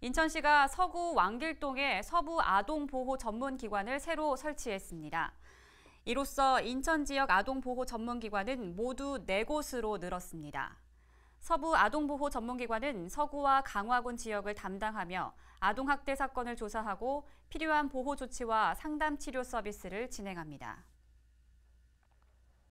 인천시가 서구 왕길동에 서부 아동보호 전문기관을 새로 설치했습니다. 이로써 인천 지역 아동보호 전문기관은 모두 4곳으로 늘었습니다. 서부 아동보호 전문기관은 서구와 강화군 지역을 담당하며 아동학대 사건을 조사하고 필요한 보호 조치와 상담 치료 서비스를 진행합니다.